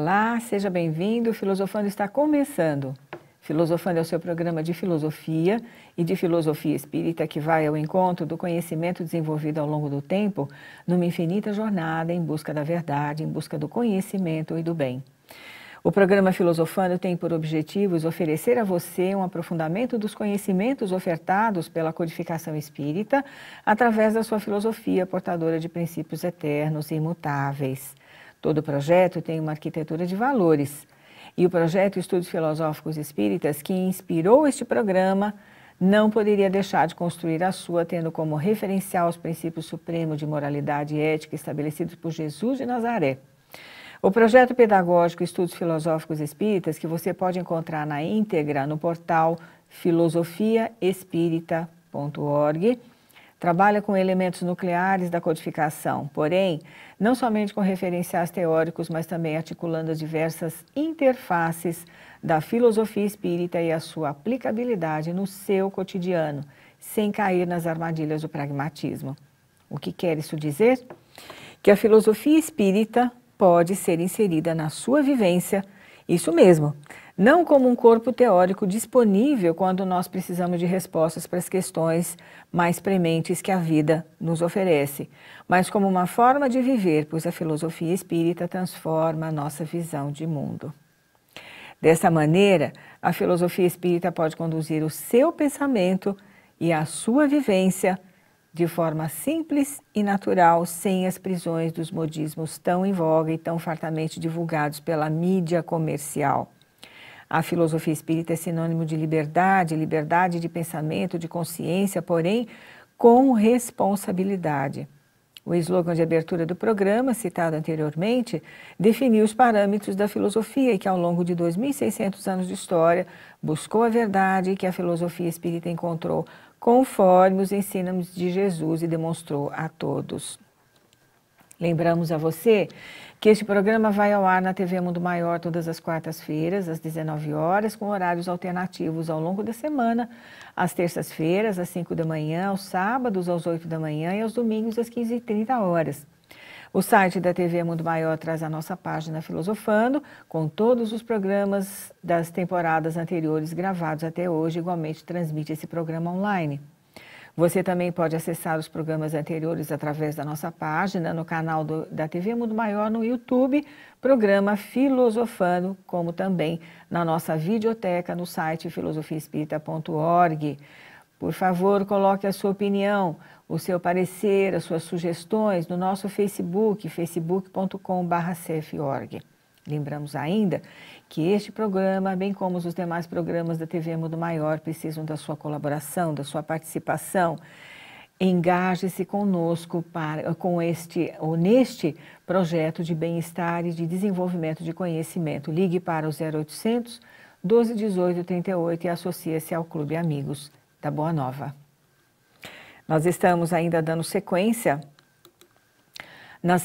Olá, seja bem-vindo. Filosofando está começando. Filosofando é o seu programa de filosofia e de filosofia espírita que vai ao encontro do conhecimento desenvolvido ao longo do tempo numa infinita jornada em busca da verdade, em busca do conhecimento e do bem. O programa Filosofando tem por objetivos oferecer a você um aprofundamento dos conhecimentos ofertados pela codificação espírita através da sua filosofia portadora de princípios eternos e imutáveis. Todo projeto tem uma arquitetura de valores. E o projeto Estudos Filosóficos Espíritas, que inspirou este programa, não poderia deixar de construir a sua, tendo como referencial os princípios supremos de moralidade e ética estabelecidos por Jesus de Nazaré. O projeto pedagógico Estudos Filosóficos Espíritas, que você pode encontrar na íntegra no portal filosofiaespírita.org, trabalha com elementos nucleares da codificação, porém, não somente com referenciais teóricos, mas também articulando as diversas interfaces da filosofia espírita e a sua aplicabilidade no seu cotidiano, sem cair nas armadilhas do pragmatismo. O que quer isso dizer? Que a filosofia espírita pode ser inserida na sua vivência, isso mesmo, não como um corpo teórico disponível quando nós precisamos de respostas para as questões mais prementes que a vida nos oferece, mas como uma forma de viver, pois a filosofia espírita transforma a nossa visão de mundo. Dessa maneira, a filosofia espírita pode conduzir o seu pensamento e a sua vivência de forma simples e natural, sem as prisões dos modismos tão em voga e tão fartamente divulgados pela mídia comercial. A filosofia espírita é sinônimo de liberdade, liberdade de pensamento, de consciência, porém com responsabilidade. O slogan de abertura do programa, citado anteriormente, definiu os parâmetros da filosofia e que, ao longo de 2.600 anos de história, buscou a verdade que a filosofia espírita encontrou conforme os ensinos de Jesus e demonstrou a todos. Lembramos a você que este programa vai ao ar na TV Mundo Maior todas as quartas-feiras, às 19 horas, com horários alternativos ao longo da semana, às terças-feiras, às 5 da manhã, aos sábados, às 8 da manhã e aos domingos, às 15h30 horas. O site da TV Mundo Maior traz a nossa página Filosofando, com todos os programas das temporadas anteriores gravados até hoje, igualmente transmite esse programa online. Você também pode acessar os programas anteriores através da nossa página, no canal do, da TV Mundo Maior, no YouTube, programa Filosofando, como também na nossa videoteca no site filosofiaespírita.org. Por favor, coloque a sua opinião, o seu parecer, as suas sugestões no nosso Facebook, facebook.com.br. Lembramos ainda que este programa, bem como os demais programas da TV Mundo Maior, precisam da sua colaboração, da sua participação. Engaje-se conosco para, com este, ou neste projeto de bem-estar e de desenvolvimento de conhecimento. Ligue para o 0800 1218 38 e associe-se ao Clube Amigos da Boa Nova. Nós estamos ainda dando sequência na,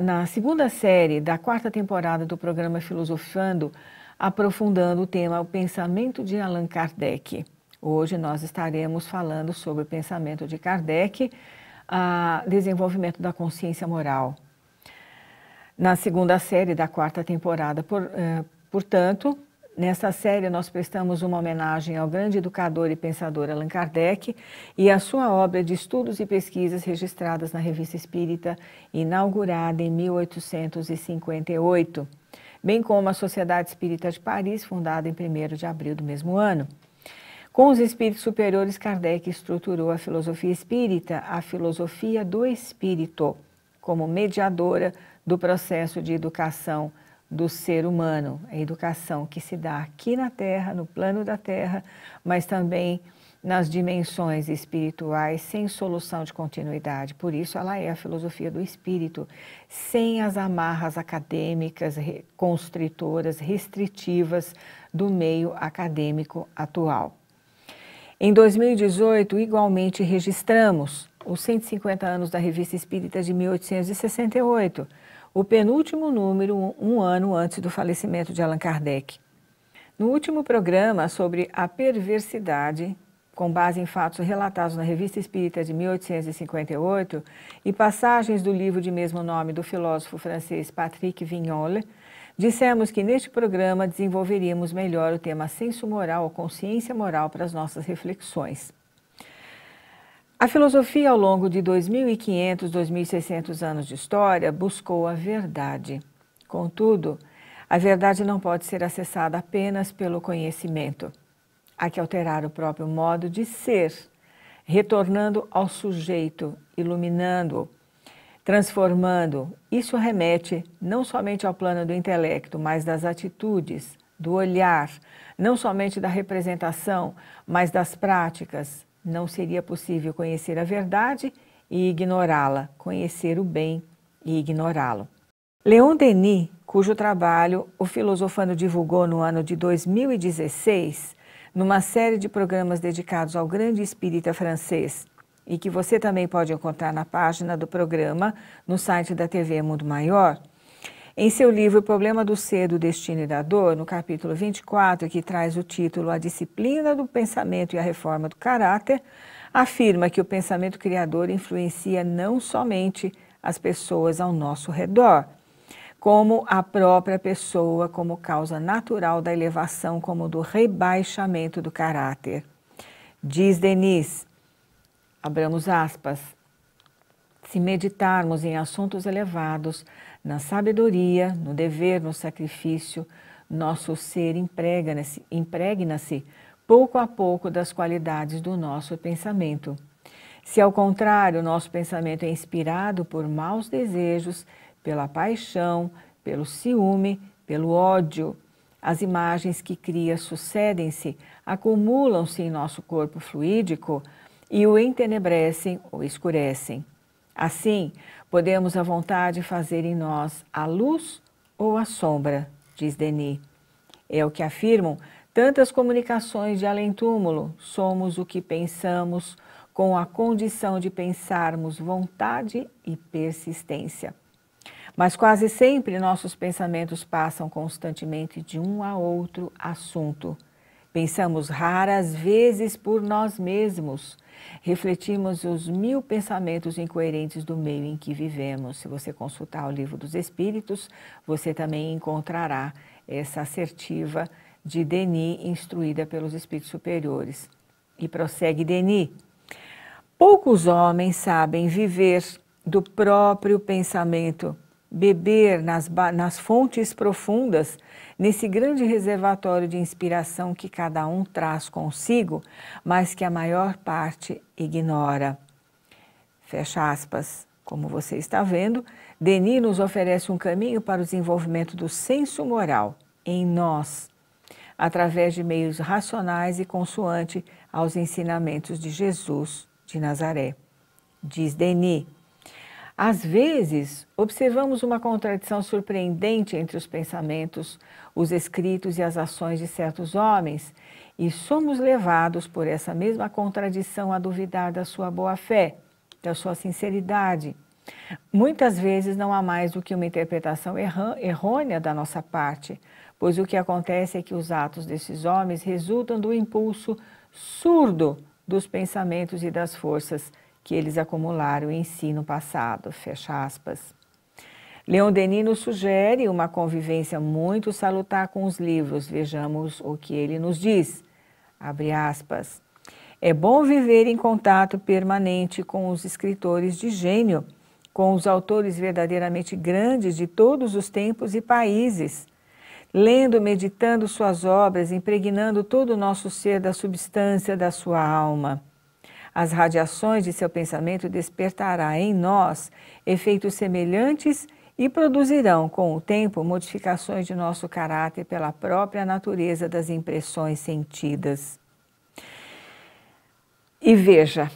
na, segunda série da quarta temporada do programa Filosofando, aprofundando o tema O Pensamento de Allan Kardec. Hoje nós estaremos falando sobre o pensamento de Kardec, a desenvolvimento da consciência moral. Na segunda série da quarta temporada, por, eh, portanto, Nessa série, nós prestamos uma homenagem ao grande educador e pensador Allan Kardec e à sua obra de estudos e pesquisas registradas na Revista Espírita, inaugurada em 1858, bem como a Sociedade Espírita de Paris, fundada em 1 de abril do mesmo ano. Com os espíritos superiores, Kardec estruturou a filosofia espírita, a filosofia do espírito, como mediadora do processo de educação espírita do ser humano, a educação que se dá aqui na Terra, no plano da Terra, mas também nas dimensões espirituais sem solução de continuidade. Por isso, ela é a filosofia do espírito, sem as amarras acadêmicas, constritoras, restritivas do meio acadêmico atual. Em 2018, igualmente registramos os 150 anos da Revista Espírita de 1868 o penúltimo número um ano antes do falecimento de Allan Kardec. No último programa sobre a perversidade, com base em fatos relatados na Revista Espírita de 1858 e passagens do livro de mesmo nome do filósofo francês Patrick Vignolle, dissemos que neste programa desenvolveríamos melhor o tema senso moral ou consciência moral para as nossas reflexões. A filosofia, ao longo de 2.500, 2.600 anos de história, buscou a verdade. Contudo, a verdade não pode ser acessada apenas pelo conhecimento. Há que alterar o próprio modo de ser, retornando ao sujeito, iluminando-o, transformando. Isso remete não somente ao plano do intelecto, mas das atitudes, do olhar, não somente da representação, mas das práticas, não seria possível conhecer a verdade e ignorá-la, conhecer o bem e ignorá-lo. Leon Denis, cujo trabalho o filosofano divulgou no ano de 2016, numa série de programas dedicados ao grande espírita francês, e que você também pode encontrar na página do programa no site da TV Mundo Maior, em seu livro O Problema do Ser, do Destino e da Dor, no capítulo 24, que traz o título A Disciplina do Pensamento e a Reforma do Caráter, afirma que o pensamento criador influencia não somente as pessoas ao nosso redor, como a própria pessoa como causa natural da elevação, como do rebaixamento do caráter. Diz Denis, abramos aspas, se meditarmos em assuntos elevados, na sabedoria, no dever, no sacrifício, nosso ser impregna-se impregna pouco a pouco das qualidades do nosso pensamento. Se, ao contrário, nosso pensamento é inspirado por maus desejos, pela paixão, pelo ciúme, pelo ódio, as imagens que cria sucedem-se, acumulam-se em nosso corpo fluídico e o entenebrecem ou escurecem. Assim, podemos à vontade fazer em nós a luz ou a sombra, diz Denis. É o que afirmam tantas comunicações de além-túmulo. Somos o que pensamos, com a condição de pensarmos vontade e persistência. Mas quase sempre nossos pensamentos passam constantemente de um a outro assunto. Pensamos raras vezes por nós mesmos. Refletimos os mil pensamentos incoerentes do meio em que vivemos. Se você consultar o Livro dos Espíritos, você também encontrará essa assertiva de Denis, instruída pelos Espíritos Superiores. E prossegue Denis: Poucos homens sabem viver do próprio pensamento beber nas, nas fontes profundas, nesse grande reservatório de inspiração que cada um traz consigo, mas que a maior parte ignora. Fecha aspas. Como você está vendo, Denis nos oferece um caminho para o desenvolvimento do senso moral em nós, através de meios racionais e consoante aos ensinamentos de Jesus de Nazaré. Diz Denis, às vezes, observamos uma contradição surpreendente entre os pensamentos, os escritos e as ações de certos homens, e somos levados por essa mesma contradição a duvidar da sua boa-fé, da sua sinceridade. Muitas vezes não há mais do que uma interpretação errônea da nossa parte, pois o que acontece é que os atos desses homens resultam do impulso surdo dos pensamentos e das forças que eles acumularam em si no passado, fecha aspas. Leon Denis nos sugere uma convivência muito salutar com os livros, vejamos o que ele nos diz, abre aspas. É bom viver em contato permanente com os escritores de gênio, com os autores verdadeiramente grandes de todos os tempos e países. Lendo, meditando suas obras, impregnando todo o nosso ser da substância da sua alma. As radiações de seu pensamento despertará em nós efeitos semelhantes e produzirão, com o tempo, modificações de nosso caráter pela própria natureza das impressões sentidas. E veja,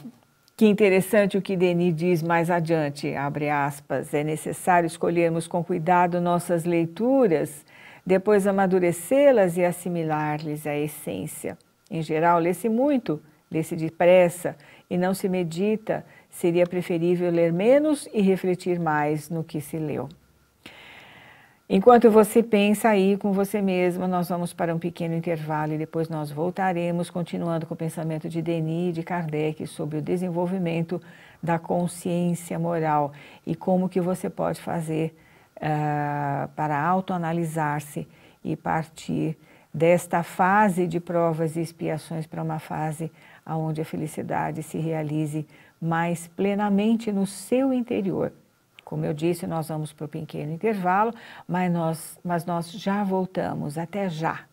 que interessante o que Denis diz mais adiante, abre aspas, é necessário escolhermos com cuidado nossas leituras, depois amadurecê-las e assimilar-lhes a essência. Em geral, lê-se muito, lê-se depressa, e não se medita, seria preferível ler menos e refletir mais no que se leu. Enquanto você pensa aí com você mesmo, nós vamos para um pequeno intervalo e depois nós voltaremos, continuando com o pensamento de Denis e de Kardec sobre o desenvolvimento da consciência moral e como que você pode fazer uh, para autoanalisar-se e partir desta fase de provas e expiações para uma fase onde a felicidade se realize mais plenamente no seu interior. Como eu disse, nós vamos para o pequeno intervalo, mas nós, mas nós já voltamos. Até já!